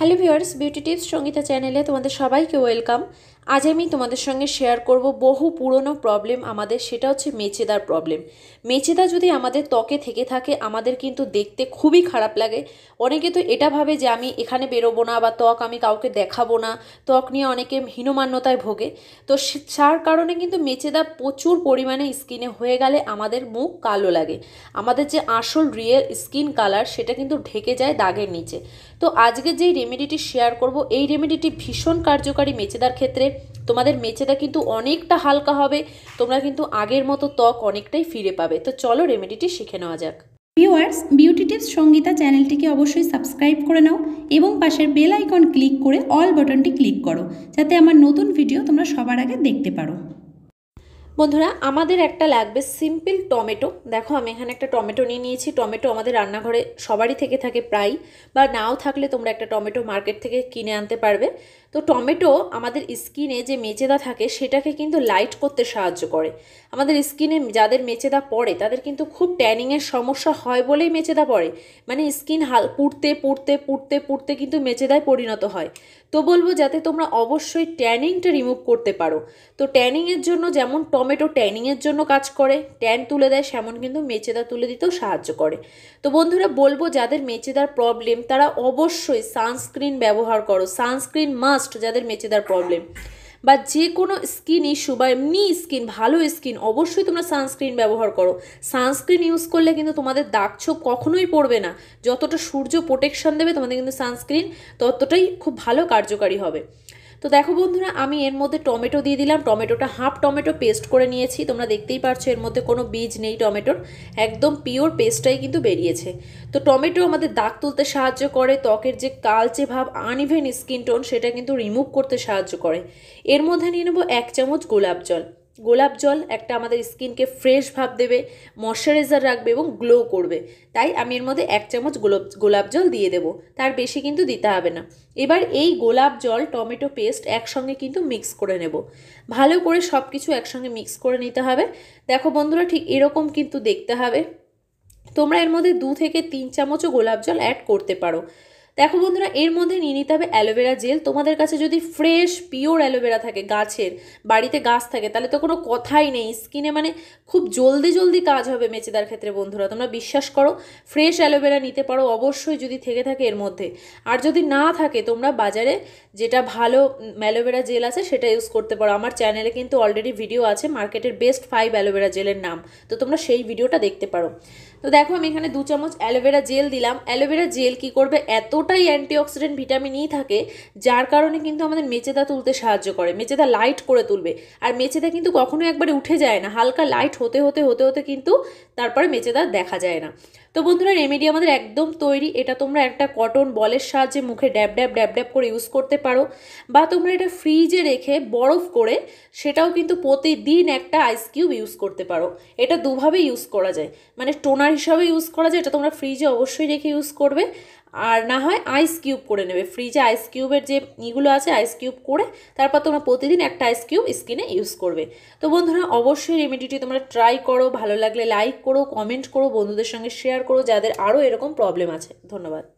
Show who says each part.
Speaker 1: hello viewers beauty tips Sangeeta চ্যানেলে তোমাদের সবাইকে ওয়েলকাম আজ আমি তোমাদের সঙ্গে শেয়ার করব বহু পুরনো প্রবলেম আমাদের সেটা হচ্ছে মেচেদার প্রবলেম মেচেদা যদি আমাদের ত্বকে থেকে থাকে আমাদের কিন্তু দেখতে খুবই খারাপ লাগে অনেকে তো এটা ভাবে যে আমি এখানে বেরোবো না বা ত্বক আমি কাউকে দেখাবো না ত্বক নিয়ে অনেকে হীনমান্যতায় ভোগে তো সার কারণে কিন্তু মেচেদা প্রচুর পরিমাণে স্কিনে হয়ে গেলে আমাদের মুখ কালো লাগে আমাদের যে আসল রিয়েল স্কিন কালার সেটা কিন্তু ঢেকে যায় দাগের নিচে তো আজকে যেই রেমেডিটি শেয়ার করব এই রেমেডিটি ভীষণ কার্যকারী মেচেদার ক্ষেত্রে তোমাদের মেচেদা কিন্তু অনেকটা হালকা হবে তোমরা কিন্তু আগের মতো ত্বক অনেকটাই ফিরে পাবে তো চলো রেমেডিটি শিখে নেওয়া যাক ভিউয়ার্স বিউটি টিপস সঙ্গীতা চ্যানেলটিকে অবশ্যই সাবস্ক্রাইব করে নাও এবং পাশের বেল আইকন ক্লিক করে অল বাটনটি ক্লিক করো যাতে আমার নতুন ভিডিও তোমরা সবার আগে দেখতে পারো বন্ধুরা আমাদের একটা লাগবে সিম্পল টমেটো দেখো আমি এখানে একটা টমেটো নিয়ে নিয়েছি টমেটো আমাদের রান্নাঘরে সবারই থেকে থাকে প্রায় বা নাও থাকলে তোমরা একটা টমেটো মার্কেট থেকে কিনে আনতে পারবে তো টমেটো আমাদের স্কিনে যে মেচেদা থাকে সেটাকে কিন্তু লাইট করতে সাহায্য করে আমাদের স্কিনে যাদের মেচেদা পড়ে তাদের কিন্তু খুব ট্যানিংয়ের সমস্যা হয় বলেই মেচেদা পড়ে মানে স্কিন হাল পুড়তে পুড়তে পুড়তে পুড়তে কিন্তু মেচেদায় পরিণত হয় তো বলবো যাতে তোমরা অবশ্যই ট্যানিংটা রিমুভ করতে পারো তো ট্যানিংয়ের জন্য যেমন টমেটো ট্যানিংয়ের জন্য কাজ করে ট্যান তুলে দেয় সেমন কিন্তু মেচেদা তুলে দিতেও সাহায্য করে তো বন্ধুরা বলবো যাদের মেচেদার প্রবলেম তারা অবশ্যই সানস্ক্রিন ব্যবহার করো সানস্ক্রিন মাস্ট মাস্ট যাদের মেচেদার প্রবলেম বা যে কোনো স্কিন ইস্যু বা এমনি স্কিন ভালো স্কিন অবশ্যই তোমরা সানস্ক্রিন ব্যবহার করো সানস্ক্রিন ইউজ করলে কিন্তু তোমাদের দাগ ছোপ কখনোই পড়বে না যতটা সূর্য প্রোটেকশন দেবে তোমাদের কিন্তু সানস্ক্রিন ততটাই খুব ভালো কার্যকারী হবে তো দেখো বন্ধুরা আমি এর মধ্যে টমেটো দিয়ে দিলাম টমেটোটা হাফ টমেটো পেস্ট করে নিয়েছি তোমরা দেখতেই পারছো এর মধ্যে কোনো বীজ নেই টমেটোর একদম পিওর পেস্টটাই কিন্তু বেরিয়েছে তো টমেটো আমাদের দাগ তুলতে সাহায্য করে ত্বকের যে কালচে ভাব আনইভেন স্কিন টোন সেটা কিন্তু রিমুভ করতে সাহায্য করে এর মধ্যে নিয়ে নেবো এক চামচ গোলাপ জল গোলাপ জল একটা আমাদের স্কিনকে ফ্রেশ ভাব দেবে ময়শ্চারাইজার রাখবে এবং গ্লো করবে তাই আমি এর মধ্যে এক চামচ গোলাপ গোলাপ জল দিয়ে দেবো তার বেশি কিন্তু দিতে হবে না এবার এই গোলাপ জল টমেটো পেস্ট একসঙ্গে কিন্তু মিক্স করে নেব ভালো করে সব কিছু একসঙ্গে মিক্স করে নিতে হবে দেখো বন্ধুরা ঠিক এরকম কিন্তু দেখতে হবে তোমরা এর মধ্যে দু থেকে তিন চামচও গোলাপ জল অ্যাড করতে পারো দেখো বন্ধুরা এর মধ্যে নিয়ে নিতে হবে অ্যালোভেরা জেল তোমাদের কাছে যদি ফ্রেশ পিওর অ্যালোভেরা থাকে গাছের বাড়িতে গাছ থাকে তাহলে তো কোনো কথাই নেই স্কিনে মানে খুব জলদি জলদি কাজ হবে মেচেদার ক্ষেত্রে বন্ধুরা তোমরা বিশ্বাস করো ফ্রেশ অ্যালোভেরা নিতে পারো অবশ্যই যদি থেকে থাকে এর মধ্যে আর যদি না থাকে তোমরা বাজারে যেটা ভালো অ্যালোভেরা জেল আছে সেটা ইউজ করতে পারো আমার চ্যানেলে কিন্তু অলরেডি ভিডিও আছে মার্কেটের বেস্ট ফাইভ অ্যালোভেরা জেলের নাম তো তোমরা সেই ভিডিওটা দেখতে পারো তো দেখো আমি এখানে দু চামচ অ্যালোভেরা জেল দিলাম অ্যালোভেরা জেল কি করবে এত পুরোটাই অ্যান্টিঅক্সিডেন্ট ভিটামিনই থাকে যার কারণে কিন্তু আমাদের মেচেদা তুলতে সাহায্য করে মেচেদা লাইট করে তুলবে আর মেচেদা কিন্তু কখনো একবারে উঠে যায় না হালকা লাইট হতে হতে হতে হতে কিন্তু তারপরে মেচেদা দেখা যায় না তো বন্ধুরা রেমেডি আমাদের একদম তৈরি এটা তোমরা একটা কটন বলের সাহায্যে মুখে ড্যাব ড্যাব ড্যাব ড্যাব করে ইউজ করতে পারো বা তোমরা এটা ফ্রিজে রেখে বরফ করে সেটাও কিন্তু প্রতিদিন একটা আইস কিউব ইউজ করতে পারো এটা দুভাবে ইউজ করা যায় মানে টোনার হিসাবে ইউজ করা যায় এটা তোমরা ফ্রিজে অবশ্যই রেখে ইউজ করবে আর না হয় আইস কিউব করে নেবে ফ্রিজে আইস কিউবের যে ইগুলো আছে আইস কিউব করে তারপর তোমরা প্রতিদিন একটা আইস কিউব স্কিনে ইউজ করবে তো বন্ধুরা অবশ্যই রেমেডিটি তোমরা ট্রাই করো ভালো লাগলে লাইক করো কমেন্ট করো বন্ধুদের সঙ্গে শেয়ার করো যাদের আরও এরকম প্রবলেম আছে ধন্যবাদ